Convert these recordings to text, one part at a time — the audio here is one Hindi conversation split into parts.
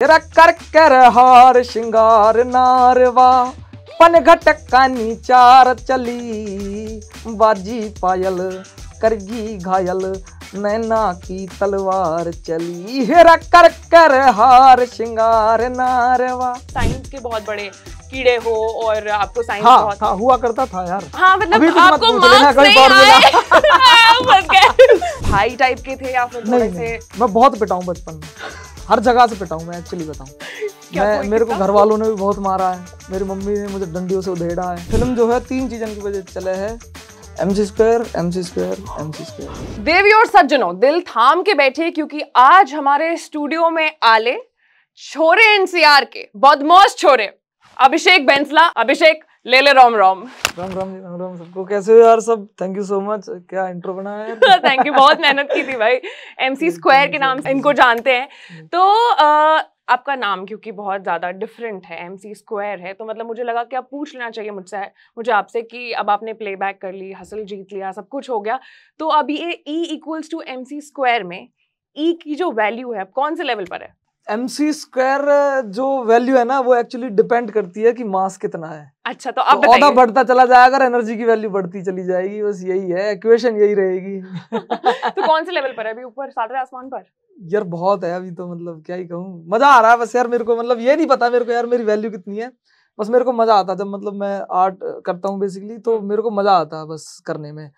तेरा कर कर हार श्रृंगार नारवा पनघट कानी चार चली बाजी पायल करगी घायल नैना की तलवार चली हेरा कर कर हार श्रृंगार नारवा साइंस के बहुत बड़े कीड़े हो और आपको साइंस हाँ, बहुत हाँ, हुआ करता था यार हाँ मतलब तो आपको मार्क्स नहीं आए हाँ, भाई टाइप के थे या फिर थोड़े से मैं बहुत पिटाऊं बचपन में हर जगह से पिटा हूँ मैं एक्चुअली बताऊँ मैं मेरे को घर वालों ने भी बहुत मारा है मेरी मम्मी ने मुझे डंडियों से उधेड़ा है फिल्म जो है तीन चीज़ों की वजह से चले है देवी और सज्जनों दिल थाम के बैठे क्योंकि आज हमारे स्टूडियो में आले छोरे एनसीआर के बदमोश छोरे अभिषेक बेंसला अभिषेक ले ले राम राम राम राम राम राम सबको कैसे हो यार सब थैंक यू सो मच क्या इंट्रो बनाया है थैंक यू बहुत मेहनत की थी भाई एमसी स्क्वायर के नाम से इनको जानते हैं hmm. तो आ, आपका नाम क्योंकि बहुत ज़्यादा डिफरेंट है एम सी स्क्वायर है तो मतलब मुझे लगा कि आप पूछ लेना चाहिए मुझसे मुझे आपसे कि अब आपने प्लेबैक कर ली हसल जीत लिया सब कुछ हो गया तो अभी ये E equals to M C square में ई e की जो वैल्यू है अब कौन से लेवल पर है एम सी स्क्वायर जो वैल्यू है ना वो एक्चुअली डिपेंड करती है कि मास कितना है अच्छा तो अब पौधा तो बढ़ता चला जाएगा एनर्जी की वैल्यू बढ़ती चली जाएगी बस यही है इक्वेशन यही रहेगी तो कौन से लेवल पर है अभी ऊपर सातवें आसमान पर यार बहुत है अभी तो मतलब क्या ही कहूँ मजा आ रहा है बस यार मेरे को मतलब ये नहीं पता मेरे को यार मेरी वैल्यू कितनी है बस मेरे को मजा आता जब मतलब मैं आर्ट करता हूँ बेसिकली तो मेरे को मजा आता है बस करने में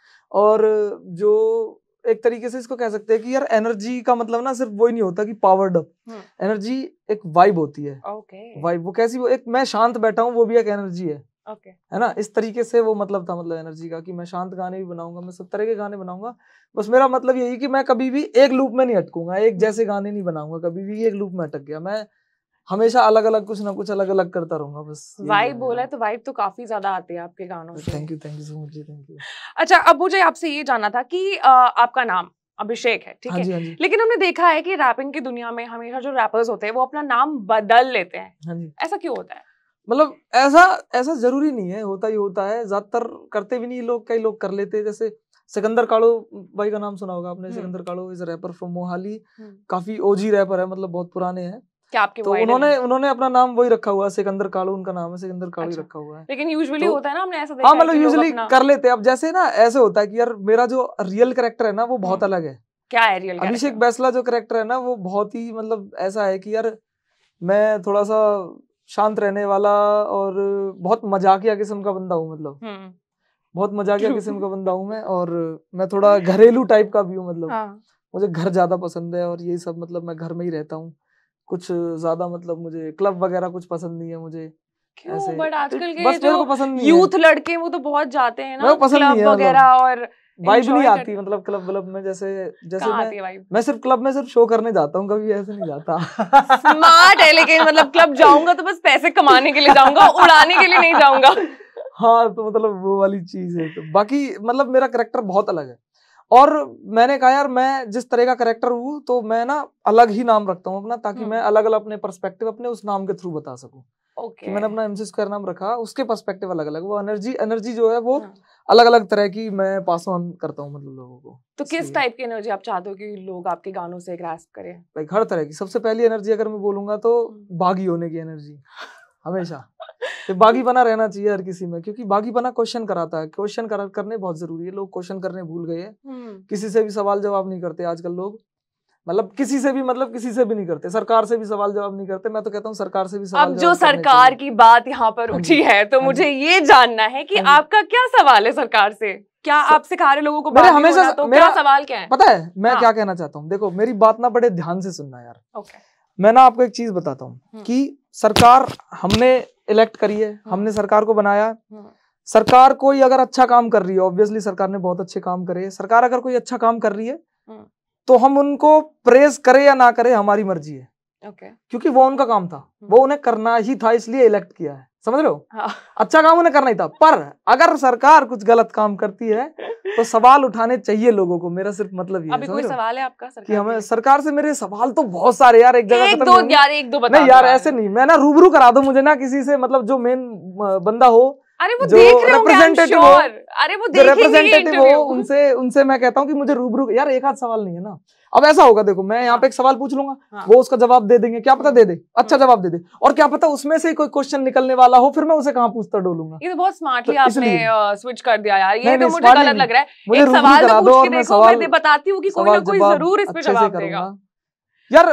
और जो एक तरीके से इसको कह सकते हैं कि यार एनर्जी का मतलब ना सिर्फ वो ही नहीं होता कि पावर्ड अप एनर्जी एक वाइब होती है वाइब वो कैसी वो एक मैं शांत बैठा हूँ वो भी एक एनर्जी है okay. है ना इस तरीके से वो मतलब था मतलब एनर्जी का कि मैं शांत गाने भी बनाऊंगा मैं सब तरह के गाने बनाऊंगा बस मेरा मतलब यही कि मैं कभी भी एक लूप में नहीं अटकूंगा एक जैसे गाने नहीं बनाऊंगा कभी भी एक लूप में अटक गया मैं हमेशा अलग अलग कुछ ना कुछ अलग अलग करता रहूंगा बस वाइब बोला है तो वाइब तो काफी ज्यादा आती है आपके गानों से thank you thank you so much thank you अच्छा अब मुझे आपसे ये जानना था कि आपका नाम अभिषेक है ठीक हाँ है हाँ हाँ लेकिन हमने देखा है कि रैपिंग की दुनिया में हमेशा जो रैपर्स होते हैं वो अपना नाम बदल लेते हैं हाँ ऐसा क्यों होता है मतलब ऐसा ऐसा जरूरी नहीं है होता ही होता है ज्यादातर करते भी नहीं लोग कई लोग कर लेते हैं जैसे सिकंदर काड़ो भाई का नाम सुना होगा आपने हम्म। सिकंदर काड़ो इज रैपर फ्रॉम मोहाली काफी ओजी रैपर है मतलब बहुत पुराने हैं क्या आपके तो उन्होंने उन्होंने अपना नाम वही रखा हुआ सिकंदर कालू उनका नाम है सिकंदर कालू अच्छा। रखा हुआ है लेकिन यूजुअली तो, होता है ना हमने ऐसा हाँ, देखा हाँ मतलब यूजुअली कर लेते हैं अब जैसे ना ऐसे होता है कि यार मेरा जो रियल करेक्टर है ना वो बहुत हम्म। अलग है क्या है रियल अभिषेक बैसला जो करेक्टर है ना वो बहुत ही मतलब ऐसा है कि यार मैं थोड़ा सा शांत रहने वाला और बहुत मजाकिया किस्म का बंदा हूँ मतलब हम्म। बहुत मजाकिया किस्म का बंदा हूँ मैं और मैं थोड़ा घरेलू टाइप का भी हूँ मतलब हाँ। मुझे घर ज्यादा पसंद है और यही सब मतलब मैं घर में ही रहता हूँ कुछ ज्यादा मतलब मुझे क्लब वगैरह कुछ पसंद नहीं है मुझे बट आजकल के जो यूथ लड़के वो तो बहुत जाते हैं ना क्लब मतलब वगैरह और वाइब नहीं आती मतलब क्लब व्लब में जैसे जैसे मैं, मैं सिर्फ क्लब में सिर्फ शो करने जाता हूँ कभी ऐसे नहीं जाता स्मार्ट है लेकिन मतलब क्लब जाऊंगा तो बस पैसे कमाने के लिए जाऊंगा उड़ाने के लिए नहीं जाऊंगा हाँ तो मतलब वो वाली चीज है तो बाकी मतलब मेरा करेक्टर बहुत अलग है और मैंने कहा यार मैं जिस तरह का करेक्टर हूँ तो मैं ना अलग ही नाम रखता हूँ अपना ताकि हम्म। मैं अलग अलग अपने परस्पेक्टिव अपने उस नाम के थ्रू बता सकूँ okay. मैंने अपना एमसी स्क्वायर नाम रखा उसके पर्सपेक्टिव अलग अलग वो एनर्जी एनर्जी जो है वो हाँ। अलग अलग तरह की मैं पास ऑन करता हूँ मतलब लोगों को तो किस टाइप की एनर्जी आप चाहते हो कि लोग आपके गानों से ग्रास्प करें लाइक हर तरह की सबसे पहली एनर्जी अगर मैं बोलूंगा तो हम्म। बागी होने की एनर्जी हमेशा बागी बना रहना चाहिए हर किसी में क्योंकि बागी बना क्वेश्चन कराता है क्वेश्चन करा, करने बहुत जरूरी है लोग क्वेश्चन करने भूल गए हैं हम्म। किसी से भी सवाल जवाब नहीं करते आजकल लोग मतलब किसी से भी मतलब किसी से भी नहीं करते सरकार से भी सवाल जवाब नहीं करते मैं तो कहता हूँ सरकार से भी सवाल अब जो सरकार की बात यहाँ पर हाँ उठी है तो हाँ मुझे ये जानना है कि हाँ आपका क्या सवाल है सरकार से क्या आप सिखा रहे लोगों को मेरे हमेशा तो मेरा सवाल क्या है पता है मैं क्या कहना चाहता हूँ देखो मेरी बात ना बड़े ध्यान से सुनना यार मैं ना आपको एक चीज बताता हूँ हम्म। कि सरकार हमने इलेक्ट करी है हम्म। हमने सरकार को बनाया हम्म। सरकार कोई अगर अच्छा काम कर रही है ऑब्वियसली सरकार ने बहुत अच्छे काम करे सरकार अगर कोई अच्छा काम कर रही है तो हम उनको प्रेस करें या ना करें हमारी मर्जी है okay. क्योंकि वो उनका काम था वो उन्हें करना ही था इसलिए इलेक्ट किया है समझ लो हाँ। अच्छा काम उन्हें करना ही था पर अगर सरकार कुछ गलत काम करती है तो सवाल उठाने चाहिए लोगों को मेरा सिर्फ मतलब ये अभी कोई सवाल है आपका सरकार कि हमें सरकार से मेरे सवाल तो बहुत सारे यार एक जगह एक दो यार एक दो बता नहीं यार ऐसे नहीं मैं ना रूबरू करा दो मुझे ना किसी से मतलब जो मेन बंदा हो अरे वो देख रहे रिप्रेजेंटेटिव अरे वो रिप्रेजेंटेटिव उनसे उनसे मैं कहता हूँ कि मुझे रूबरू यार एक हाथ सवाल नहीं है ना अब ऐसा होगा देखो मैं यहाँ पे एक सवाल पूछ लूंगा हाँ। वो उसका जवाब दे देंगे क्या पता दे दे अच्छा हाँ। जवाब दे दे और क्या पता उसमें से कोई क्वेश्चन निकलने वाला हो फिर मैं उसे कहाँ पूछता डोलूंगा ये तो बहुत स्मार्टली तो आपने स्विच कर दिया यार ये तो मुझे गलत लग रहा है सवाल तो पूछ के देखो मैं बताती हूँ कि कोई ना कोई जरूर इस पे जवाब देगा यार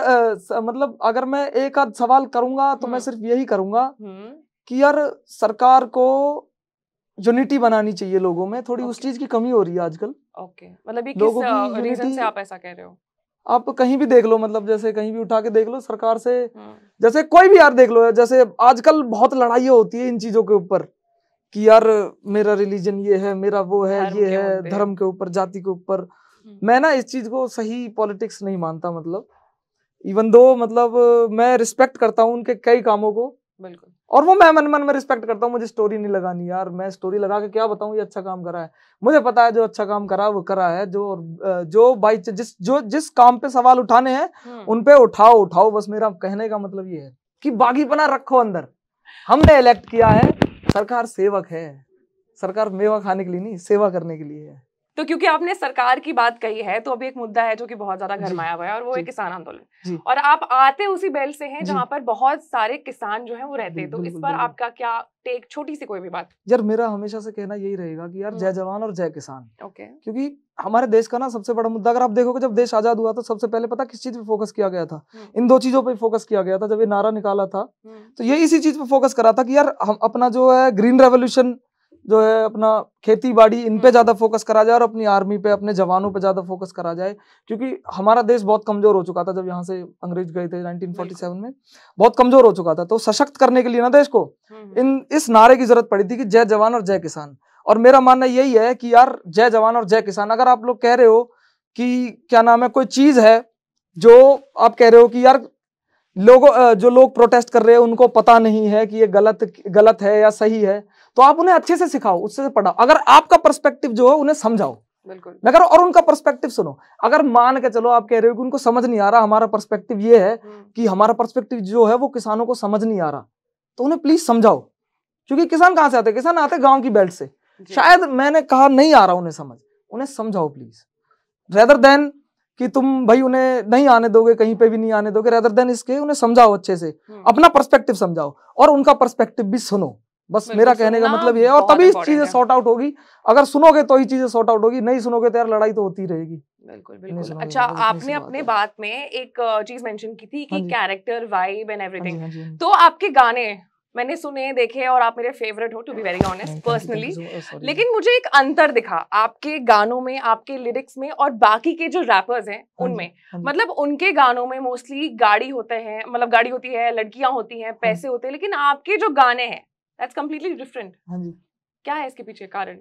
मतलब अगर मैं एक आध सवाल करूंगा तो मैं हम्म। सिर्फ यही करूंगा हम्म। कि यार सरकार को यूनिटी बनानी चाहिए लोगों में थोड़ी okay. उस चीज की कमी हो रही है आजकल ओके मतलब लोगों की यूनिटी uh, से आप ऐसा कह रहे हो आप कहीं भी देख लो मतलब जैसे कहीं भी उठा के देख लो सरकार से हाँ। जैसे कोई भी यार देख लो जैसे आजकल बहुत लड़ाई होती है इन चीजों के ऊपर कि यार मेरा रिलीजन ये है मेरा वो है ये है धर्म के ऊपर जाति के ऊपर हम्म। मैं ना इस चीज को सही पॉलिटिक्स नहीं मानता मतलब इवन दो मतलब मैं रिस्पेक्ट करता हूँ उनके कई कामों को बिल्कुल और वो मैं मन मन में रिस्पेक्ट करता हूँ मुझे स्टोरी नहीं लगानी यार मैं स्टोरी लगा के क्या बताऊँ ये अच्छा काम करा है मुझे पता है जो अच्छा काम करा वो करा है जो जो बाई जिस जो जिस काम पे सवाल उठाने हैं हम्म। उन पे उठाओ उठाओ बस मेरा कहने का मतलब ये है कि बागीपना रखो अंदर हमने इलेक्ट किया है सरकार सेवक है सरकार मेवा खाने के लिए नहीं सेवा करने के लिए है तो क्योंकि आपने सरकार की बात कही है तो अभी एक मुद्दा है जो कि बहुत ज्यादा गरमाया हुआ है और वो है किसान आंदोलन और आप आते उसी बेल से हैं जहां पर बहुत सारे किसान जो है वो रहते हैं तो इस पर आपका क्या टेक छोटी सी कोई भी बात यार मेरा हमेशा से कहना यही रहेगा कि यार जय हम्म। जवान और जय किसान ओके क्योंकि हमारे देश का ना सबसे बड़ा मुद्दा अगर आप देखोगे जब देश आजाद हुआ तो सबसे पहले पता किस चीज पे फोकस किया गया था हम्म। इन दो चीजों पे फोकस किया गया था जब ये नारा निकाला था हम्म। तो ये इसी चीज पे फोकस करा था कि यार हम अपना जो है ग्रीन रेवोल्यूशन जो है अपना खेती बाड़ी इन पे हम्म। ज़्यादा फोकस करा जाए और अपनी आर्मी पे अपने जवानों पे ज़्यादा फोकस करा जाए क्योंकि हमारा देश बहुत कमज़ोर हो चुका था जब यहाँ से अंग्रेज गए थे 1947 में बहुत कमज़ोर हो चुका था तो सशक्त करने के लिए ना देश को हम्म, हम्म। इन इस नारे की ज़रूरत पड़ी थी कि जय जवान और जय किसान और मेरा मानना यही है कि यार जय जवान और जय किसान अगर आप लोग कह रहे हो कि क्या नाम है कोई चीज़ है जो आप कह रहे हो कि यार लोगों जो लोग प्रोटेस्ट कर रहे हैं उनको पता नहीं है कि ये गलत गलत है या सही है तो आप उन्हें अच्छे से सिखाओ उससे पढ़ाओ अगर आपका पर्सपेक्टिव जो है उन्हें समझाओ बिल्कुल मैं और उनका पर्सपेक्टिव सुनो अगर मान के चलो आप कह रहे हो कि उनको समझ नहीं आ रहा हमारा पर्सपेक्टिव ये है हम्म। कि हमारा पर्सपेक्टिव जो है वो किसानों को समझ नहीं आ रहा तो उन्हें प्लीज समझाओ क्योंकि किसान कहाँ से आते किसान आते गाँव की बेल्ट से शायद मैंने कहा नहीं आ रहा उन्हें समझ उन्हें समझाओ प्लीज रेदर देन कि तुम भाई उन्हें नहीं आने दोगे कहीं पे भी नहीं आने दोगे रेदर देन इसके उन्हें समझाओ अच्छे से हम्म। अपना पर्सपेक्टिव समझाओ और उनका पर्सपेक्टिव भी सुनो बस मेरा कहने का मतलब ये है और तभी चीजें सॉर्ट आउट होगी अगर सुनोगे तो ही चीजें सॉर्ट आउट होगी नहीं सुनोगे तो यार लड़ाई तो होती रहेगी बिल्कुल बिल्कुल अच्छा मतलब आपने अपने बात में एक चीज मेंशन की थी हाँ कि कैरेक्टर वाइब एंड एवरीथिंग तो आपके गाने मैंने सुने देखे और आप मेरे फेवरेट हो to be very honest personally लेकिन मुझे एक अंतर दिखा आपके गानों में आपके लिरिक्स में और बाकी के जो रैपर्स हैं हाँ उनमें हाँ मतलब उनके गानों में मोस्टली गाड़ी होते हैं मतलब गाड़ी होती है लड़कियां होती हैं पैसे होते हैं लेकिन आपके जो गाने हैं दैट्स कम्प्लीटली डिफरेंट हाँ जी क्या है इसके पीछे कारण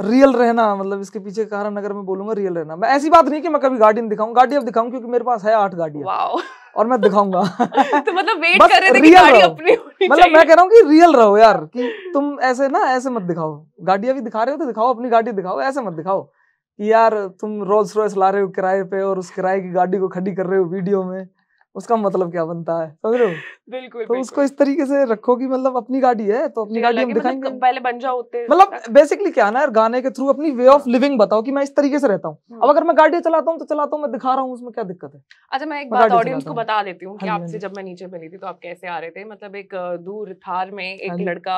रियल रहना मतलब इसके पीछे कारण अगर मैं बोलूंगा रियल रहना मैं ऐसी बात नहीं कि मैं कभी गार्डियन दिखाऊं गाड़ी अब दिखाऊं क्योंकि मेरे पास है आठ गाड़ियां वाओ और मैं दिखाऊंगा तो मतलब वेट कर रहे थे कि गाड़ी अपनी होनी मतलब मैं कह रहा हूँ कि रियल रहो यार कि तुम ऐसे ना ऐसे मत दिखाओ गाड़ियां भी दिखा रहे हो तो दिखाओ अपनी गाड़ी दिखाओ ऐसे मत दिखाओ कि यार तुम रोल्स रॉयस ला रहे हो किराए पे और उस किराए की गाड़ी को खड़ी कर रहे हो वीडियो में उसका मतलब क्या बनता है समझ रहे हो बिल्कुल तो उसको इस तरीके से रखो कि मतलब अपनी गाड़ी है तो अपनी गाड़ी हम मतलब दिखाएंगे मतलब पहले बन जाओ होते मतलब बेसिकली क्या ना यार गाने के थ्रू अपनी वे ऑफ लिविंग बताओ कि मैं इस तरीके से रहता हूँ हाँ। अब अगर मैं गाड़ी चलाता हूँ तो चलाता हूँ मैं दिखा रहा हूँ उसमें क्या दिक्कत है अच्छा मैं एक बात ऑडियंस को बता देती हूँ हाँ आपसे हाँ जब मैं नीचे मिली थी तो आप कैसे आ रहे थे मतलब एक दूर थार में एक लड़का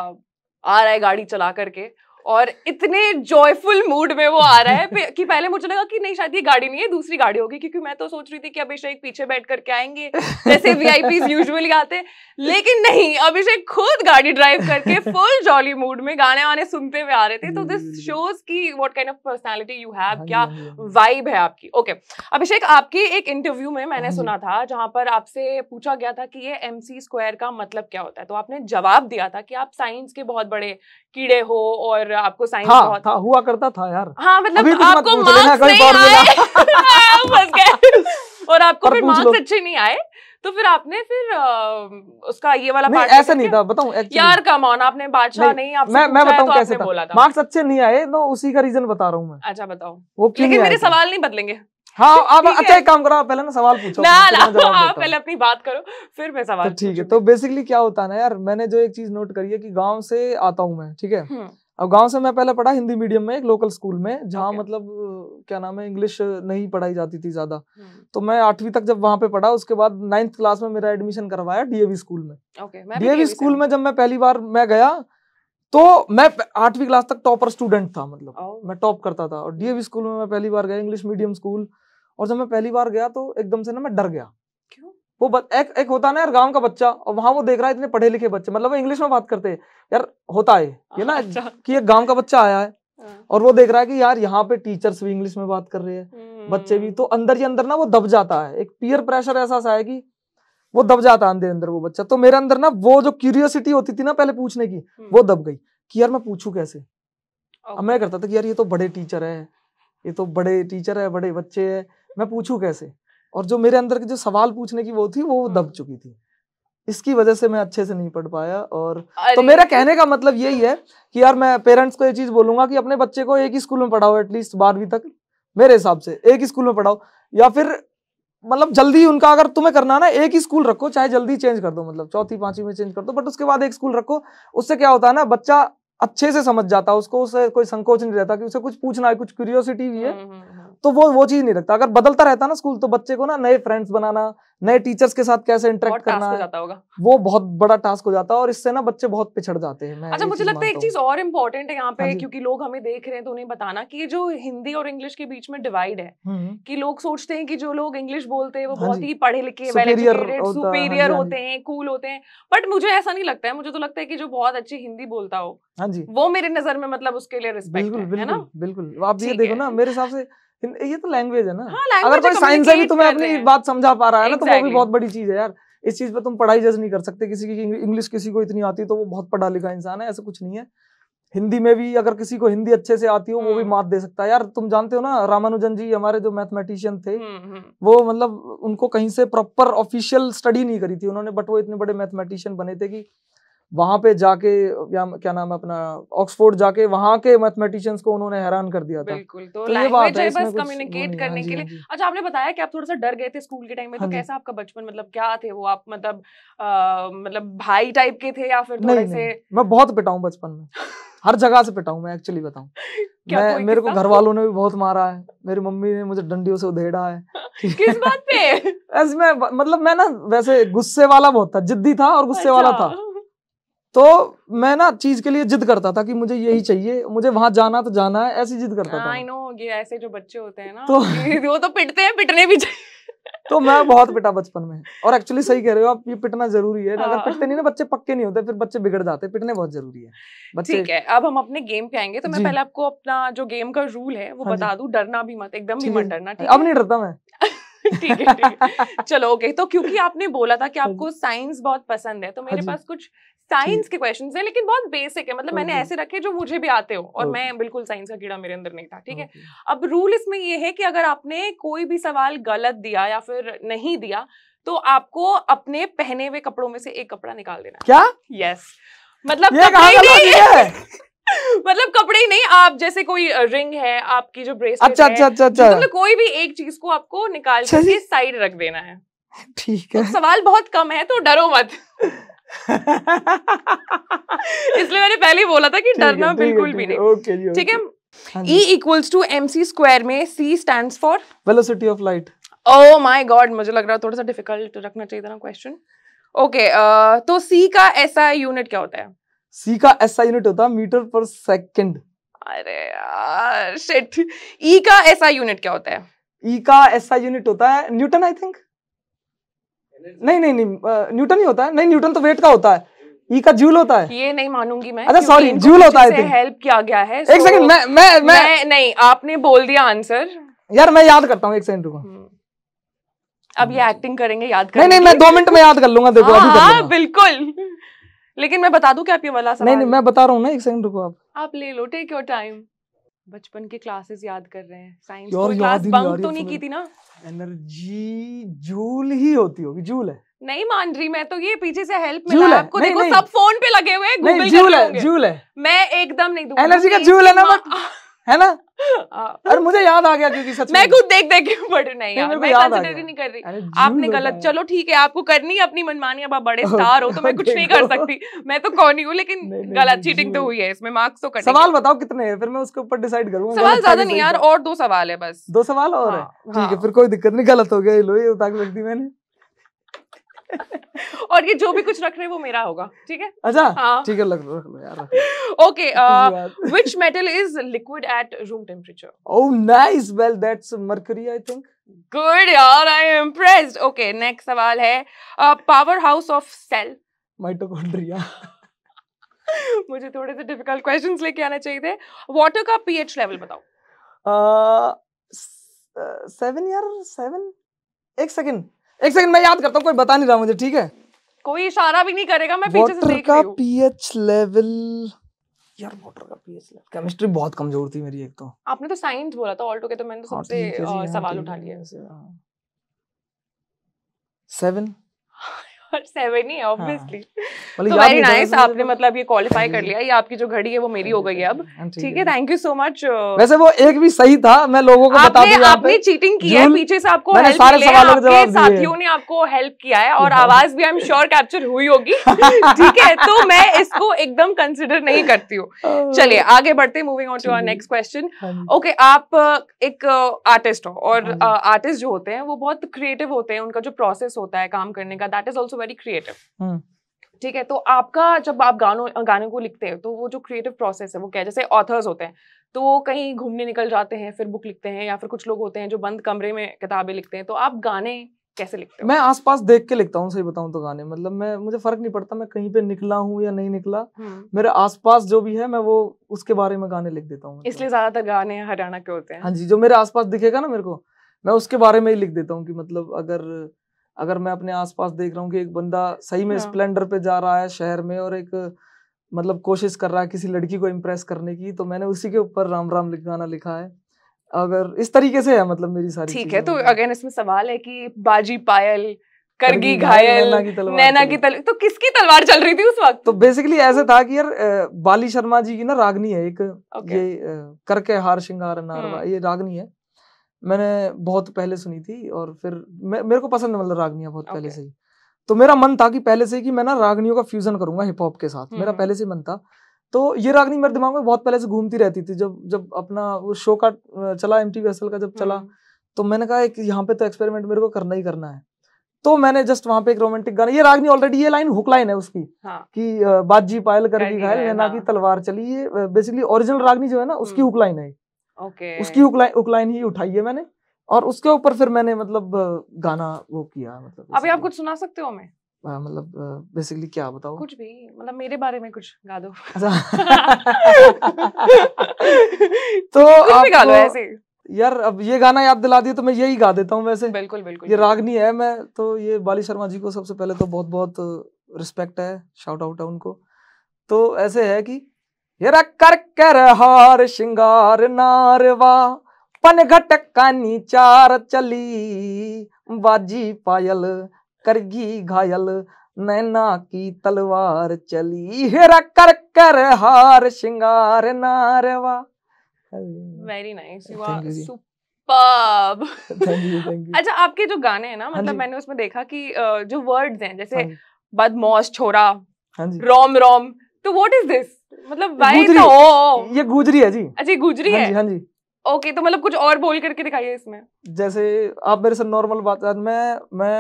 आ रहा है गाड़ी चला करके और इतने जॉयफुल मूड में वो आ रहा है कि पहले मुझे लगा कि नहीं शायद ये गाड़ी नहीं है दूसरी गाड़ी होगी क्योंकि मैं तो सोच रही थी कि अभिषेक पीछे बैठ करके आएंगे जैसे वी यूजुअली आते लेकिन नहीं अभिषेक खुद गाड़ी ड्राइव करके फुल जॉली मूड में गाने वाने सुनते हुए आ रहे थे तो दिस शोज की what kind of personality you have क्या वाइब हाँ हाँ है आपकी ओके okay. अभिषेक आपकी एक इंटरव्यू में मैंने हाँ सुना था जहां पर आपसे पूछा गया था कि ये एम स्क्वायर का मतलब क्या होता है तो आपने जवाब दिया था कि आप साइंस के बहुत बड़े कीड़े हो और आपको साइंस हाँ, बहुत था, हुआ करता था यार हाँ मतलब आपको मार्क्स नहीं आए फंस हाँ, गए और आपको फिर मार्क्स अच्छे नहीं आए तो फिर आपने फिर उसका ये वाला नहीं, ऐसा नहीं था बताऊं यार कम ऑन आपने बादशाह नहीं, नहीं आपसे मैं मैं तो बताऊं तो कैसे था, था मार्क्स अच्छे नहीं आए तो उसी का रीजन बता रहा हूं मैं अच्छा बताओ वो क्यों लेकिन मेरे सवाल नहीं बदलेंगे हाँ आप अच्छा एक काम करो आप पहले ना सवाल पूछो ना ना आप पहले अपनी बात करो फिर मैं सवाल तो ठीक है तो बेसिकली क्या होता है ना यार मैंने जो एक चीज नोट करी है कि गांव से आता हूँ मैं ठीक है हम्म। अब गांव से मैं पहले पढ़ा हिंदी मीडियम में एक लोकल स्कूल में जहाँ okay. मतलब क्या नाम है इंग्लिश नहीं पढ़ाई जाती थी ज्यादा hmm. तो मैं आठवीं तक जब वहाँ पे पढ़ा उसके बाद नाइन्थ क्लास में मेरा एडमिशन करवाया डीएवी स्कूल में okay, स्कूल में जब मैं पहली बार मैं गया तो मैं आठवीं क्लास तक टॉपर स्टूडेंट था मतलब oh. मैं टॉप करता था और डीएवी स्कूल hmm. में मैं पहली बार गया इंग्लिश मीडियम स्कूल और जब मैं पहली बार गया तो एकदम से ना मैं डर गया वो एक एक होता ना यार गांव का बच्चा और वहां वो देख रहा है इतने पढ़े लिखे बच्चे मतलब वो इंग्लिश में बात करते हैं यार होता है ये ना अच्छा। कि एक गांव का बच्चा आया है हाँ। और वो देख रहा है कि यार यहाँ पे टीचर्स भी इंग्लिश में बात कर रहे हैं हम्म। बच्चे भी तो अंदर ही अंदर ना वो दब जाता है एक पियर प्रेशर ऐसा सा है कि वो दब जाता है अंदर अंदर वो बच्चा तो मेरे अंदर ना वो जो क्यूरियोसिटी होती थी ना पहले पूछने की हम्म। वो दब गई कि यार मैं पूछू कैसे अब मैं करता था कि यार ये तो बड़े टीचर है ये तो बड़े टीचर है बड़े बच्चे है मैं पूछू कैसे और जो मेरे अंदर की जो सवाल पूछने की वो थी वो हम्म। दब चुकी थी इसकी वजह से मैं अच्छे से नहीं पढ़ पाया और तो मेरा कहने का मतलब यही है कि यार मैं पेरेंट्स को ये चीज बोलूंगा कि अपने बच्चे को एक ही स्कूल में पढ़ाओ एटलीस्ट बारहवीं तक मेरे हिसाब से एक ही स्कूल में पढ़ाओ या फिर मतलब जल्दी उनका अगर तुम्हें करना ना एक ही स्कूल रखो चाहे जल्दी चेंज कर दो मतलब चौथी पांचवी में चेंज कर दो बट उसके बाद एक स्कूल रखो उससे क्या होता है ना बच्चा अच्छे से समझ जाता है उसको उसे कोई संकोच नहीं रहता कि उसे कुछ पूछना है कुछ क्यूरियोसिटी भी है हम्म, हम्म। तो वो वो चीज नहीं रखता अगर बदलता रहता ना स्कूल तो बच्चे को ना नए फ्रेंड्स बनाना नए टीचर्स के साथ कैसे इंटरेक्ट करना है, जाता होगा वो बहुत बड़ा टास्क हो जाता है और इससे ना बच्चे बहुत पिछड़ जाते हैं अच्छा मुझे लगता है एक चीज और इम्पोर्टेंट है यहाँ पे हाँ क्योंकि लोग हमें देख रहे हैं तो उन्हें बताना की जो हिंदी और इंग्लिश के बीच में डिवाइड है हम्म। की लोग सोचते हैं की जो लोग इंग्लिश बोलते हैं वो हाँ बहुत ही पढ़े लिखे सुपीरियर हाँ होते हैं कूल होते हैं बट मुझे ऐसा नहीं लगता है मुझे तो लगता है की जो बहुत अच्छी हिंदी बोलता हो हाँ जी वो मेरे नजर में मतलब उसके लिए रिस्पेक्ट है ना बिल्कुल आप ये देखो ना मेरे हिसाब से ये तो लैंग्वेज है ना हाँ, अगर तो कोई साइंस से भी तुम्हें अपनी बात समझा पा रहा है ना तो वो भी बहुत बड़ी चीज है यार इस चीज पे तुम पढ़ाई जज नहीं कर सकते किसी की इंग्लिश किसी को इतनी आती तो वो बहुत पढ़ा लिखा इंसान है ऐसा कुछ नहीं है हिंदी में भी अगर किसी को हिंदी अच्छे से आती हो वो भी हम्म। मात दे सकता है यार तुम जानते हो ना रामानुजन जी हमारे जो मैथमेटिशियन थे हम्म, हम्म। वो मतलब उनको कहीं से प्रॉपर ऑफिशियल स्टडी नहीं करी थी उन्होंने बट वो इतने बड़े मैथमेटिशियन बने थे कि वहाँ पे जाके या क्या नाम है अपना ऑक्सफोर्ड जाके वहाँ के मैथमेटिशियंस को उन्होंने हैरान कर दिया था बिल्कुल तो, तो ये बात है बस कम्युनिकेट हाँ करने के हाँ लिए अच्छा आपने बताया कि आप थोड़ा सा डर गए थे स्कूल के टाइम में तो हाँ कैसा आपका बचपन मतलब क्या थे वो आप मतलब मतलब भाई टाइप के थे या फिर थोड़े से मैं बहुत पिटाऊं बचपन में हर जगह से पिटाऊं मैं एक्चुअली बताऊं मैं मेरे को घर वालों ने भी बहुत मारा है मेरी मम्मी ने मुझे डंडियों से उधेड़ा है किस बात पे मैं मतलब मैं ना वैसे गुस्से वाला बहुत था जिद्दी था और गुस्से अच्छा। वाला था तो मैं ना चीज के लिए जिद करता था कि मुझे यही चाहिए मुझे वहां जाना तो जाना है ऐसी जिद करता था आई हाँ, नो ये ऐसे जो बच्चे होते हैं ना तो वो तो पिटते हैं पिटने भी चाहिए तो मैं बहुत पिटा बचपन में और एक्चुअली सही कह रहे हो आप ये पिटना जरूरी है हाँ। अगर पिटते नहीं ना बच्चे पक्के नहीं होते फिर बच्चे बिगड़ जाते पिटने बहुत जरूरी है ठीक है अब हम अपने गेम पे आएंगे तो मैं पहले आपको अपना जो गेम का रूल है वो हाँ बता दू डरना भी मत एकदम भी मत डरना अब नहीं डरता मैं ठीक है, चलो ओके तो क्योंकि आपने बोला था कि हाँ आपको साइंस बहुत पसंद है तो मेरे हाँ पास कुछ साइंस के क्वेश्चन है लेकिन बहुत बेसिक है मतलब मैंने ऐसे रखे जो मुझे भी आते हो और मैं बिल्कुल साइंस का कीड़ा मेरे अंदर नहीं था ठीक है अब रूल इसमें ये है कि अगर आपने कोई भी सवाल गलत दिया या फिर नहीं दिया तो आपको अपने पहने हुए कपड़ों में से एक कपड़ा निकाल देना क्या यस yes. मतलब कपड़े मतलब कपड़े ही नहीं आप जैसे कोई रिंग है आपकी जो ब्रेस अच्छा, अच्छा, अच्छा, अच्छा। मतलब कोई भी एक चीज को आपको निकाल अच्छा के साइड रख देना है ठीक है तो सवाल बहुत कम है तो डरो मत इसलिए मैंने पहले ही बोला था कि डरना बिल्कुल भी नहीं ठीक है E equals to M C में C stands for velocity of light. Oh my God, मुझे लग रहा है थोड़ा सा डिफिकल्ट रखना चाहिए था ना क्वेश्चन ओके okay, तो सी का ऐसा यूनिट क्या होता है सी का ऐसा यूनिट होता है मीटर पर second. अरे यार shit. ई e का ऐसा यूनिट क्या होता है ई e का ऐसा यूनिट होता है न्यूटन आई थिंक नहीं नहीं नहीं न्यूटन ही होता है नहीं न्यूटन तो वेट का होता है ई e का जूल होता है ये नहीं मानूंगी मैं अच्छा सॉरी जूल होता है हेल्प किया गया है एक सेकंड मैं मैं मैं नहीं आपने बोल दिया आंसर यार मैं याद करता हूँ एक सेकंड रुको हम्म। अब ये एक्टिंग करेंगे याद करेंगे नहीं नहीं मैं दो मिनट में याद कर लूंगा देखो अभी हाँ, हाँ बिल्कुल लेकिन मैं बता दूं क्या आप ये वाला नहीं नहीं मैं बता रहा हूँ ना एक सेकंड रुको आप आप ले लो टेक योर टाइम बचपन के क्लासेस याद कर रहे हैं साइंस की तो क्लास बंक तो नहीं की थी ना एनर्जी जूल ही होती होगी जूल है नहीं मान रही मैं तो ये पीछे से हेल्प मिला आपको देखो सब फोन पे लगे हुए हैं गूगल झूल है जूल है मैं एकदम नहीं दूंगी एनर्जी का जूल है ना है ना और मुझे याद आ गया क्योंकि सच मैं खुद देख देख के बट नहीं यार मैं नहीं कर रही आपने गलत चलो ठीक है आपको करनी है अपनी मनमानी अब आप बड़े स्टार हो तो मैं कुछ नहीं कर सकती मैं तो कौन ही हूँ लेकिन गलत चीटिंग तो हुई है इसमें मार्क्स तो कटे सवाल बताओ कितने हैं फिर मैं उसके ऊपर डिसाइड करूंगा सवाल ज्यादा नहीं यार और दो सवाल है बस दो सवाल और हाँ, ठीक है हाँ। फिर कोई दिक्कत नहीं गलत हो गया लो ये उतार मैंने और ये जो भी कुछ रख रहे हैं वो मेरा होगा ठीक है अच्छा हाँ। ठीक है लग रख लो यार okay which metal is liquid at room temperature oh nice well that's mercury I think good यार I am impressed okay next सवाल है power house of cell mitochondria मुझे थोड़े से डिफिकल्ट क्वेश्चंस लेके आने चाहिए थे वाटर का पीएच लेवल बताओ अह uh, 7 uh, यार 7 एक सेकंड एक सेकंड मैं याद करता हूँ कोई बता नहीं रहा मुझे ठीक है कोई इशारा भी नहीं करेगा मैं पीछे से देख रही हूँ पीएच लेवल यार वाटर का पीएच लेवल केमिस्ट्री बहुत कमजोर थी मेरी एक तो आपने तो साइंस बोला था ऑल टुके तो मैंने तो हाँ, सबसे हाँ, सवाल उठा लिया सेवन हाँ। और सेवन ही ऑब्वियसली हाँ। मतलब तो वेरी नाइस आपने मतलब, मतलब ये क्वालिफाई कर लिया ये आपकी जो घड़ी है वो मेरी हो गई है अब हाँ, ठीक है थैंक यू सो मच वैसे वो एक भी सही था मैं लोगों को बता दूं आपने चीटिंग की है पीछे से आपको सारे सवालों के साथियों ने आपको हेल्प किया है और हाँ। आवाज भी आई एम श्योर कैप्चर हुई होगी ठीक है तो मैं इसको एकदम कंसिडर नहीं करती हूँ चलिए आगे बढ़ते moving on to our next question okay आप uh, एक आर्टिस्ट uh, हो और आर्टिस्ट uh, जो होते हैं वो बहुत क्रिएटिव होते हैं उनका जो प्रोसेस होता है काम करने का that is also very creative hmm. ठीक है तो आपका जब आप गानों गाने को लिखते हैं तो वो जो क्रिएटिव प्रोसेस है वो क्या जैसे ऑथर्स होते हैं तो वो कहीं घूमने निकल जाते हैं फिर बुक लिखते हैं या फिर कुछ लोग होते हैं जो बंद कमरे में किताबें लिखते हैं तो आप गाने कैसे लिखते हो मैं आसपास देख के लिखता हूँ सही बताऊँ तो गाने मतलब मैं मुझे फर्क नहीं पड़ता मैं कहीं पे निकला हूँ या नहीं निकला हम्म। मेरे आसपास जो भी है मैं वो उसके बारे में गाने लिख देता हूँ मतलब। इसलिए ज्यादातर गाने हरियाणा के होते हैं हाँ जी जो मेरे आसपास दिखेगा ना मेरे को मैं उसके बारे में ही लिख देता हूँ कि मतलब अगर अगर मैं अपने आसपास देख रहा हूँ कि एक बंदा सही में हाँ। स्प्लेंडर पे जा रहा है शहर में और एक मतलब कोशिश कर रहा है किसी लड़की को इम्प्रेस करने की तो मैंने उसी के ऊपर राम राम गाना लिखा है अगर इस तरीके से है मतलब मेरी सारी ठीक है तो मतलब। अगेन इसमें सवाल है कि बाजी पायल करगी घायल नैना की तलवार तो किसकी तलवार चल रही थी उस वक्त तो बेसिकली ऐसे था कि यार बाली शर्मा जी की ना रागनी है एक ये करके हार श्रृंगार नारवा हम्म। ये रागनी है मैंने बहुत पहले सुनी थी और फिर मे, मेरे को पसंद है मतलब रागनिया बहुत okay. पहले से ही तो मेरा मन था कि पहले से कि मैं ना रागनियों का फ्यूजन करूंगा हिप हॉप के साथ मेरा हम्म। पहले से मन था तो ये रागनी मेरे दिमाग में बहुत पहले से घूमती रहती थी जब जब अपना वो शो का चला एम टी का जब चला हम्म। तो मैंने कहा एक यहाँ पे तो एक्सपेरिमेंट मेरे को करना ही करना है तो मैंने जस्ट वहां पे एक रोमांटिक गाना ये रागनी ऑलरेडी ये लाइन हुक लाइन है उसकी हाँ। कि बाजी पायल कर दी घायल नैना की हाँ। तलवार चली ये बेसिकली ओरिजिनल रागनी जो है ना उसकी हुक हम्म। लाइन है ओके okay. उसकी उकलाइन उकलाइन ही उठाई है मैंने और उसके ऊपर फिर मैंने मतलब गाना वो किया मतलब अभी आप कुछ सुना सकते हो मैं आ, मतलब बेसिकली क्या बताओ कुछ भी मतलब मेरे बारे में कुछ गा दो अच्छा। तो कुछ भी गा लो ऐसे यार अब ये गाना याद दिला दिया तो मैं यही गा देता हूँ वैसे बिल्कुल बिल्कुल ये रागनी है मैं तो ये बाली शर्मा जी को सबसे पहले तो बहुत बहुत रिस्पेक्ट है शाउट आउट है उनको तो ऐसे है कि कर कर हार श्रृंगार नारवा पनघट कानी चार चली बाजी पायल करगी घायल नैना की तलवार चली हेरा कर कर हार श्रृंगार नारवा very nice you are superb अच्छा आपके जो गाने हैं ना हाँ मतलब मैंने उसमें देखा कि जो वर्ड्स हैं जैसे हाँ बदमाश छोरा हाँ रोम रोम तो व्हाट इज दिस मतलब भाई तो ये गुजरी है जी अच्छी गुजरी हाँ है हाँ जी ओके तो मतलब कुछ और बोल करके दिखाइए इसमें जैसे आप मेरे से नॉर्मल बात मैं मैं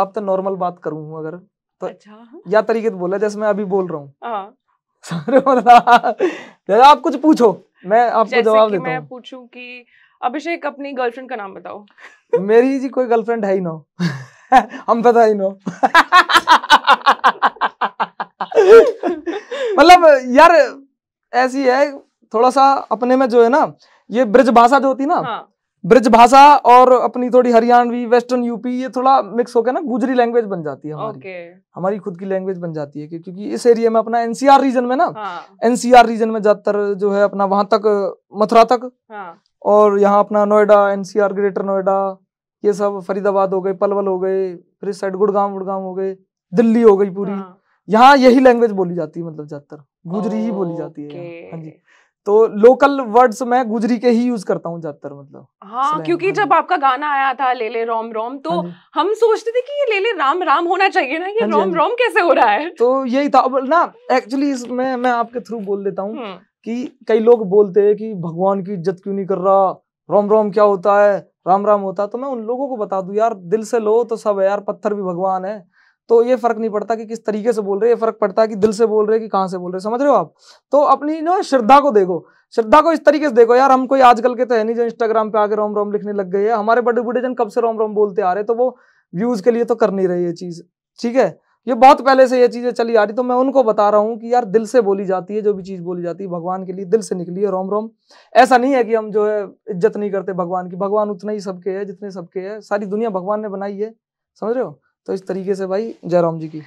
आप तो नॉर्मल बात करूं अगर तो अच्छा हाँ। या तरीके से बोला जैसे मैं अभी बोल रहा हूँ हाँ। मतलब आप कुछ पूछो मैं आपको जवाब देता हूँ मैं पूछूं कि अभिषेक अपनी गर्लफ्रेंड का नाम बताओ मेरी जी कोई गर्लफ्रेंड है ही ना हम पता ही ना मतलब यार ऐसी है थोड़ा सा अपने में जो है ना ये ब्रज भाषा जो होती ना हाँ। ब्रज भाषा और अपनी थोड़ी हरियाणवी वेस्टर्न यूपी ये थोड़ा मिक्स होकर ना गुजरी लैंग्वेज बन जाती है हमारी हमारी खुद की लैंग्वेज बन जाती है क्योंकि इस एरिया में अपना एनसीआर रीजन में ना एनसीआर हाँ। रीजन में ज्यादातर जो है अपना वहां तक मथुरा तक हाँ. और यहाँ अपना नोएडा एनसीआर ग्रेटर नोएडा ये सब फरीदाबाद हो गए पलवल हो गए फिर इस साइड गुड़गांव गुड़गांव हो गए दिल्ली हो गई पूरी हाँ. यहाँ यही लैंग्वेज बोली जाती है मतलब ज्यादातर गुजरी ही बोली जाती है हाँ जी तो लोकल वर्ड्स मैं गुजरी के ही यूज करता हूँ ज्यादातर मतलब हाँ क्योंकि हाँ जब आपका गाना आया था ले ले रोम रोम तो हाँ हम सोचते थे कि ये ले ले राम राम होना चाहिए ना ये हाँ रोम रोम कैसे हो रहा है तो यही था ना एक्चुअली इसमें मैं आपके थ्रू बोल देता हूँ हम्म। कि कई लोग बोलते हैं कि भगवान की इज्जत क्यों नहीं कर रहा रोम रोम क्या होता है राम राम होता है तो मैं उन लोगों को बता दू यार दिल से लो तो सब है यार पत्थर भी भगवान है तो ये फर्क नहीं पड़ता कि किस तरीके से बोल रहे हैं ये फर्क पड़ता है कि दिल से बोल रहे हैं कि कहाँ से बोल रहे समझ रहे हो आप तो अपनी है श्रद्धा को देखो श्रद्धा को इस तरीके से देखो यार हम कोई आजकल के तो है नहीं जो इंस्टाग्राम पे आके रोम रोम लिखने लग गए हैं हमारे बड़े बूढ़े जन कब से रोम रोम बोलते आ रहे तो वो व्यूज के लिए तो कर नहीं रहे ये चीज ठीक है ये बहुत पहले से ये चीजें चली आ रही तो मैं उनको बता रहा हूँ कि यार दिल से बोली जाती है जो भी चीज बोली जाती है भगवान के लिए दिल से निकली है रोम रोम ऐसा नहीं है कि हम जो है इज्जत नहीं करते भगवान की भगवान उतना ही सबके है जितने सबके है सारी दुनिया भगवान ने बनाई है समझ रहे हो तो इस तरीके से भाई जयराम जी की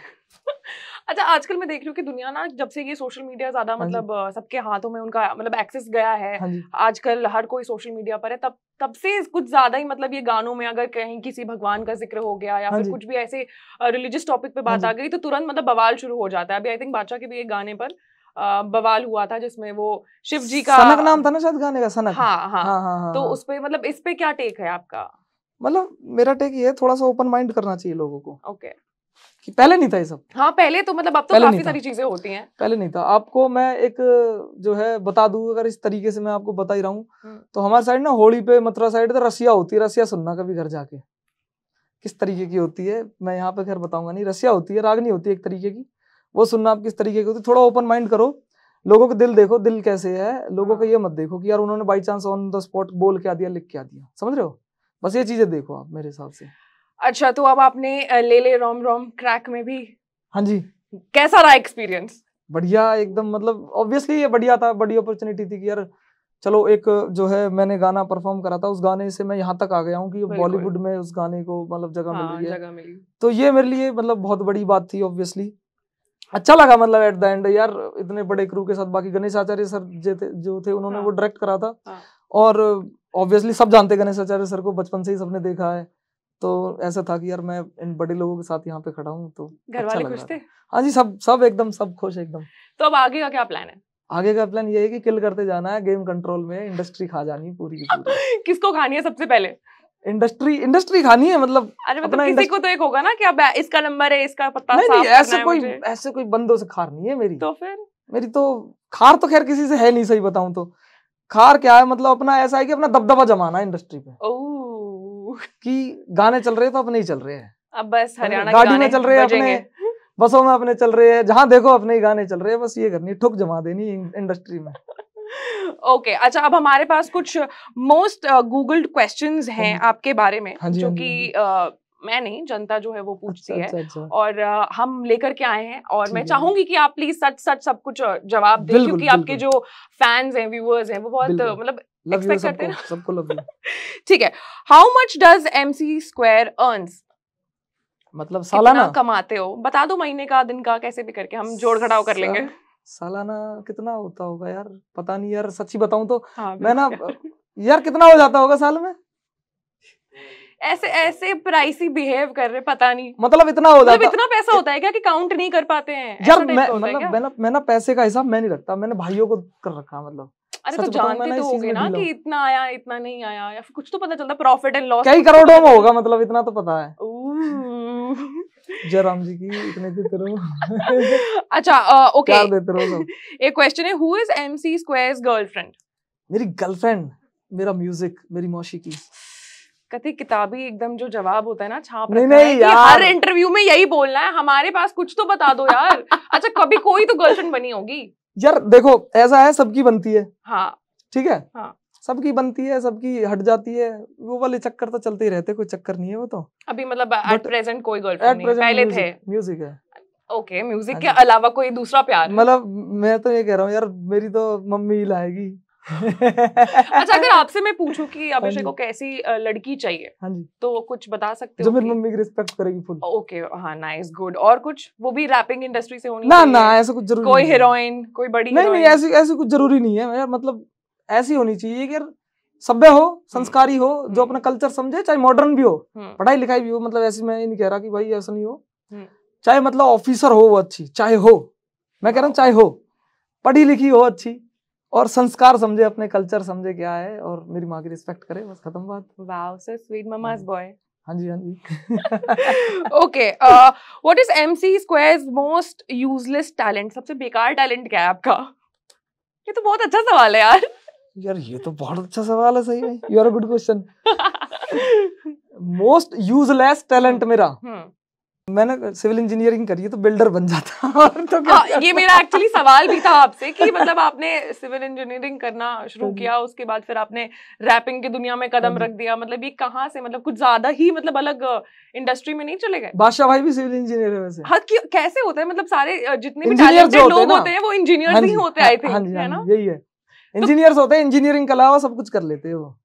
अच्छा आजकल मैं देख रही हूँ कि दुनिया ना जब से ये सोशल मीडिया ज्यादा हाँ मतलब सबके हाथों में उनका मतलब एक्सेस गया है हाँ आजकल हर कोई सोशल मीडिया पर है तब तब से कुछ ज्यादा ही मतलब ये गानों में अगर कहीं किसी भगवान का जिक्र हो गया या हाँ फिर कुछ भी ऐसे रिलीजियस टॉपिक पे बात आ गई तो तुरंत मतलब बवाल शुरू हो जाता है अभी आई थिंक बादशाह के भी एक गाने पर बवाल हुआ था जिसमें वो शिव जी का सनक नाम था ना शायद गाने का सनक हाँ हाँ, हाँ, हाँ, तो उसपे मतलब इस पे क्या टेक है आपका मतलब मेरा टेक ये थोड़ा सा ओपन माइंड करना चाहिए लोगों को ओके okay. कि पहले नहीं था ये सब हाँ पहले तो मतलब अब तो काफी सारी चीजें होती हैं पहले नहीं था आपको मैं एक जो है बता दू अगर इस तरीके से मैं आपको बता ही रहा हूँ हम्म। तो हमारे साइड ना होली पे मथुरा साइड तो रसिया होती है रसिया सुनना कभी घर जाके किस तरीके की होती है मैं यहाँ पे खैर बताऊंगा नहीं रसिया होती है रागनी होती है एक तरीके की वो सुनना आप किस तरीके की होती है थोड़ा ओपन माइंड करो लोगों का दिल देखो दिल कैसे है लोगों हाँ। का ये मत देखो कि यार उन्होंने by chance on the spot बोल के आ दिया लिख के आ दिया समझ रहे हो बस ये चीजें देखो आप मेरे हिसाब से अच्छा तो अब आपने ले ले रोम रोम क्रैक में भी हाँ जी कैसा रहा एक्सपीरियंस बढ़िया एकदम मतलब ऑब्वियसली ये बढ़िया था बड़ी अपॉर्चुनिटी थी कि यार चलो एक जो है मैंने गाना परफॉर्म करा था उस गाने से मैं यहाँ तक आ गया हूँ कि बॉलीवुड में उस गाने को मतलब जगह हाँ, मिल रही है तो ये मेरे लिए मतलब बहुत बड़ी बात थी ऑब्वियसली अच्छा लगा मतलब एट द एंड यार इतने बड़े क्रू के साथ बाकी गणेश आचार्य सर जो थे उन्होंने हाँ। वो डायरेक्ट करा था हाँ। और ऑब्वियसली सब जानते गणेश आचार्य सर को बचपन से ही सबने देखा है तो ऐसा था कि यार मैं इन बड़े लोगों के साथ यहाँ पे खड़ा हूँ तो अच्छा घर वाले खुश थे हाँ जी सब सब एकदम सब खुश एकदम तो अब आगे का क्या प्लान है आगे का प्लान ये है कि किल करते जाना है गेम कंट्रोल में इंडस्ट्री खा जानी पूरी की पूरी किसको खानी है सबसे पहले इंडस्ट्री इंडस्ट्री खानी है मतलब अरे मतलब अपना किसी को तो एक होगा ना कि अब इसका नंबर है इसका पता नहीं, नहीं ऐसे कोई ऐसे कोई बंदों से खार नहीं है मेरी तो फिर मेरी तो खार तो खैर किसी से है नहीं सही बताऊं तो खार क्या है मतलब अपना ऐसा है कि अपना दबदबा जमाना है इंडस्ट्री पे कि गाने चल रहे तो अपने ही चल रहे हैं अब बस हरियाणा गाड़ी में चल रहे हैं अपने बसों में अपने चल रहे हैं जहाँ देखो अपने ही गाने चल रहे हैं बस ये करनी ठुक जमा देनी इंडस्ट्री में ओके okay, अच्छा अब हमारे पास कुछ मोस्ट गूगल्ड क्वेश्चंस हैं हाँ आपके बारे में हाँ जो हाँ कि मैं नहीं जनता जो है वो पूछती अच्छा, है अच्छा, अच्छा। और हम लेकर के आए हैं और मैं चाहूंगी कि आप प्लीज सच सच सब कुछ जवाब दें क्योंकि आपके जो फैंस हैं व्यूअर्स हैं वो बहुत मतलब ठीक है how much does C square earns मतलब सालाना कमाते हो बता दो महीने का दिन का कैसे भी करके हम जोड़ घटाव कर लेंगे सालाना कितना होता होगा यार पता नहीं यार सच्ची बताऊं तो हाँ, मैं ना यार कितना हो जाता होगा साल में ऐसे ऐसे प्राइसी बिहेव कर रहे पता नहीं मतलब इतना हो मतलब जाता मतलब इतना पैसा होता है क्या कि काउंट नहीं कर पाते हैं जब मैं मतलब मैं ना मैं ना पैसे का हिसाब मैं नहीं रखता मैंने भाइयों को कर रखा मतलब अरे तो जानते तो होगे ना कि इतना आया इतना नहीं आया या फिर कुछ तो पता चलता प्रॉफिट एंड लॉस कई तो करोड़ों में होगा मतलब इतना तो पता है जयराम जी की इतने देते रहो अच्छा ओके देते रहो एक क्वेश्चन है who is MC square's girlfriend मेरी गर्लफ्रेंड मेरा म्यूजिक मेरी मौसी की कथी किताबी एकदम जो जवाब होता है ना छाप नहीं, नहीं यार हर इंटरव्यू में यही बोलना है हमारे पास कुछ तो बता दो यार अच्छा कभी कोई तो गर्लफ्रेंड बनी होगी यार देखो ऐसा है सबकी बनती है हाँ ठीक है हाँ सबकी बनती है सबकी हट जाती है वो वाले चक्कर तो चलते ही रहते कोई चक्कर नहीं है वो तो अभी मतलब एट प्रेजेंट कोई गर्लफ्रेंड नहीं पहले थे म्यूजिक है ओके म्यूजिक हाँ के अलावा कोई दूसरा प्यार मतलब मैं तो ये कह रहा हूँ यार मेरी तो मम्मी ही लाएगी अच्छा अगर आपसे मैं पूछूं कि हाँ अभिषेक हाँ को कैसी लड़की चाहिए हाँ जी तो कुछ बता सकते हो जो मेरी मम्मी की रिस्पेक्ट करेगी फुल ओके हाँ नाइस गुड और कुछ वो भी रैपिंग इंडस्ट्री से होनी ना ना ऐसा कुछ जरूरी कोई हीरोइन कोई बड़ी नहीं नहीं ऐसी ऐसी कुछ जरूरी नहीं है मतलब ऐसी होनी चाहिए कि सभ्य हो हम्म, संस्कारी हो जो हम्म। अपना कल्चर समझे चाहे मॉडर्न भी हो हम्म। पढ़ाई लिखाई भी हो मतलब ऐसी मैं नहीं कह रहा कि भाई ऐसा नहीं हो चाहे मतलब ऑफिसर हो वो अच्छी चाहे हो मैं कह रहा हूँ चाहे हो पढ़ी लिखी हो अच्छी और संस्कार समझे अपने कल्चर समझे क्या है और मेरी माँ की रिस्पेक्ट करे बस खत्म बात wow sir sweet mama's boy हाँ जी हाँ जी okay what is MC square's most useless talent सबसे बेकार टैलेंट क्या है आपका ये तो बहुत अच्छा सवाल है यार यार ये तो बहुत अच्छा सवाल है सही में you are a good question most useless talent मेरा हम्म। मैंने सिविल इंजीनियरिंग करी है तो बिल्डर बन जाता तो क्या आ, हाँ, ये मेरा एक्चुअली सवाल भी था आपसे कि मतलब आपने सिविल इंजीनियरिंग करना शुरू हाँ किया उसके बाद फिर आपने रैपिंग की दुनिया में कदम हाँ रख दिया मतलब ये कहाँ से मतलब कुछ ज्यादा ही मतलब अलग इंडस्ट्री में नहीं चले गए बादशाह भाई भी सिविल इंजीनियर है से हाँ कैसे होता है मतलब सारे जितने भी लोग होते हैं वो इंजीनियर ही होते आए थे है यही है इंजीनियर्स होते हैं इंजीनियरिंग के अलावा सब कुछ कर लेते हैं वो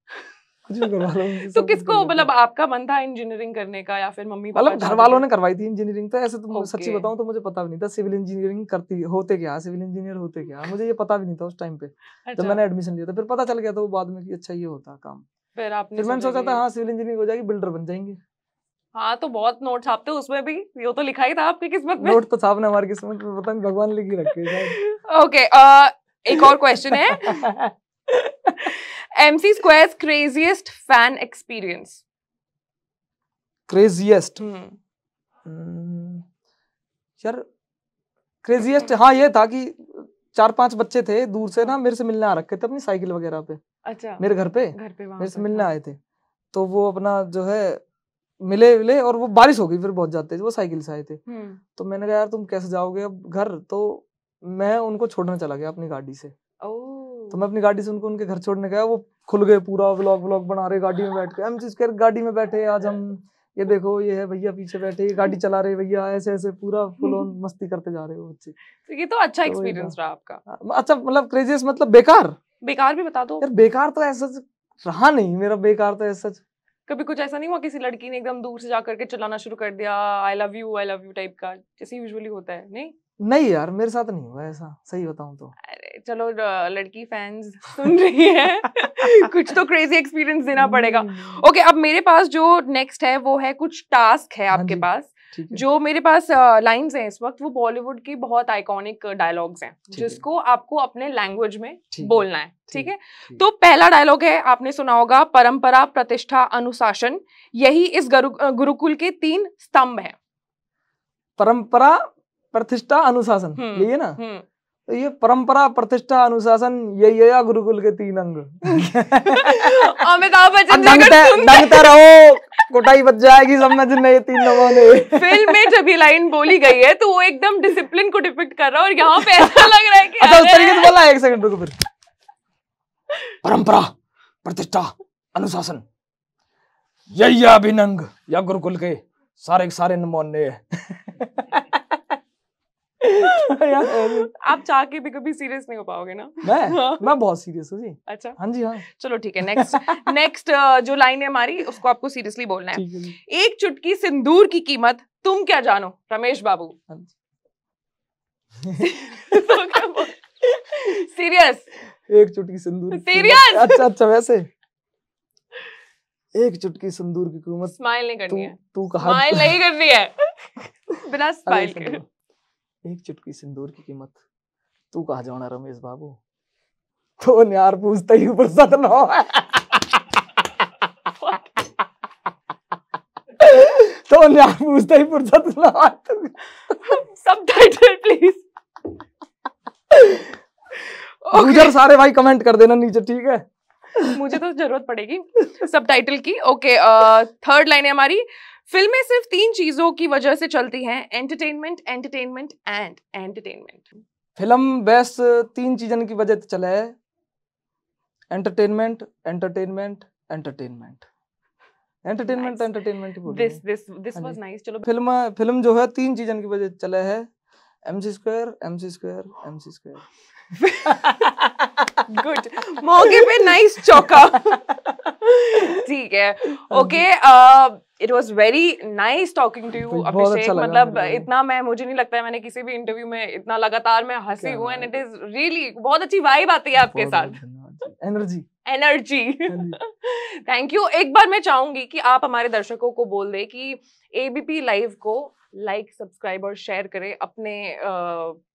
तो किसको मतलब आपका मन था इंजीनियरिंग करने का या फिर मम्मी मतलब घर वालों ने करवाई थी इंजीनियरिंग तो ऐसे तो okay. सच्ची बताऊं तो मुझे पता भी नहीं था सिविल इंजीनियरिंग करती होते क्या सिविल इंजीनियर होते क्या मुझे ये पता भी नहीं था उस टाइम पे अच्छा। जब मैंने एडमिशन लिया था फिर पता चल गया था वो बाद में कि अच्छा ये होता काम फिर आपने फिर मैंने सोचा था हाँ सिविल इंजीनियरिंग हो जाएगी बिल्डर बन जाएंगे हाँ तो बहुत नोट छापते उसमें भी ये तो लिखा ही था आपकी किस्मत में नोट तो छापने हमारी किस्मत में पता नहीं भगवान लिखी रखे ओके एक और क्वेश्चन है MC square craziest fan experience craziest यार क्रेजीएस्ट हाँ ये था कि चार पांच बच्चे थे दूर से ना मेरे से मिलने आ रखे थे अपनी साइकिल वगैरह पे अच्छा मेरे घर पे घर पे मेरे से मिलने हाँ। आए थे तो वो अपना जो है मिले मिले और वो बारिश हो गई फिर बहुत जाते वो साइकिल से आए थे हम्म। तो मैंने कहा यार तुम कैसे जाओगे अब घर तो मैं उनको छोड़ने चला गया अपनी गाड़ी से तो मैं अपनी गाड़ी से उनको उनके घर छोड़ने गया वो खुल गए पूरा व्लॉग व्लॉग बना रहे गाड़ी में बैठ के हम चीज कर गाड़ी में बैठे आज हम ये देखो ये है भैया पीछे बैठे ये गाड़ी चला रहे भैया ऐसे ऐसे पूरा फुल ऑन मस्ती करते जा रहे हो बच्चे तो ये तो अच्छा एक्सपीरियंस तो रहा आपका हाँ, अच्छा मतलब क्रेजीएस्ट मतलब बेकार बेकार भी बता दो यार बेकार तो ऐसा रहा नहीं मेरा बेकार तो ऐसा कभी कुछ ऐसा नहीं हुआ किसी लड़की ने एकदम दूर से जा करके चलाना शुरू कर दिया I love you I love you type का जैसे यूजुअली होता है नहीं नहीं यार मेरे साथ नहीं हुआ ऐसा सही बताऊं तो अरे चलो लड़की फैंस सुन रही है कुछ तो क्रेजी एक्सपीरियंस देना पड़ेगा ओके हम्म। okay, अब मेरे पास जो नेक्स्ट है वो है कुछ टास्क है हाँ आपके पास जो मेरे पास लाइंस हैं इस वक्त वो बॉलीवुड की बहुत आइकॉनिक डायलॉग्स हैं जिसको आपको अपने लैंग्वेज में बोलना है ठीक है तो पहला डायलॉग है आपने सुना होगा परंपरा प्रतिष्ठा अनुशासन यही इस गुरुकुल के तीन स्तंभ हैं परंपरा प्रतिष्ठा अनुशासन हम्म, यही है ना हम्म। तो ये परंपरा प्रतिष्ठा अनुशासन ये ये या गुरुकुल के तीन अंग अमिताभ बच्चन डंगते रहो कोटाई बच जाएगी समझ में ये तीन लोगों ने फिल्म में जब ये लाइन बोली गई है तो वो एकदम डिसिप्लिन को डिपिक्ट कर रहा है और यहाँ पे ऐसा लग रहा है कि अच्छा उस तरीके से बोला एक सेकंड रुको फिर परंपरा प्रतिष्ठा अनुशासन यही अभिनंग या गुरुकुल के सारे सारे नमोने आप चाह के भी कभी सीरियस नहीं हो पाओगे ना मैं हाँ। मैं बहुत सीरियस हूँ जी अच्छा हाँ जी हाँ चलो ठीक है नेक्स्ट नेक्स्ट uh, जो लाइन है हमारी उसको आपको सीरियसली बोलना है एक चुटकी सिंदूर की कीमत तुम क्या जानो रमेश बाबू सीरियस हाँ तो एक चुटकी सिंदूर सीरियस अच्छा अच्छा वैसे एक चुटकी सिंदूर की कीमत स्माइल नहीं करनी है तू कहा स्माइल नहीं करनी है बिना स्माइल के एक चुटकी सिंदूर की कीमत तू कहा जाना रमेश बाबू तो न्यार पूछता ही ऊपर ना तो न्यार पूछता ही फुर्सत ना सब टाइटल प्लीज okay. सारे भाई कमेंट कर देना नीचे ठीक है मुझे तो जरूरत पड़ेगी सब टाइटल की ओके थर्ड लाइन है हमारी फिल्में सिर्फ तीन चीजों की वजह से चलती हैं entertainment entertainment and entertainment film बेस तीन चीजों की वजह से चले entertainment entertainment entertainment entertainment entertainment this this this was nice चलो फिल्म फिल्म जो है तीन चीजों की वजह से चले है MC square MC square MC square good मौके पे नाइस चौका ठीक है okay it was very nice talking to you Abhishek अच्छा मतलब इतना मैं मुझे नहीं लगता है मैंने किसी भी इंटरव्यू में इतना लगातार मैं हंसी हूं एंड इट इज रियली बहुत अच्छी वाइब आती है आपके साथ एनर्जी एनर्जी थैंक यू एक बार मैं चाहूंगी कि आप हमारे दर्शकों को बोल दें कि एबीपी लाइव को लाइक सब्सक्राइब और शेयर करें अपने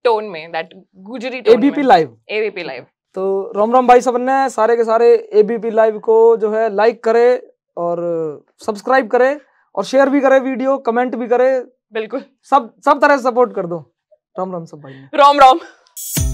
टोन में दैट गुजरी एबीपी लाइव एबीपी लाइव तो राम राम भाई सब ने सारे के सारे एबीपी लाइव को जो है लाइक करे और सब्सक्राइब करे और शेयर भी करे वीडियो कमेंट भी करे बिल्कुल सब सब तरह से सपोर्ट कर दो राम राम सब भाई राम राम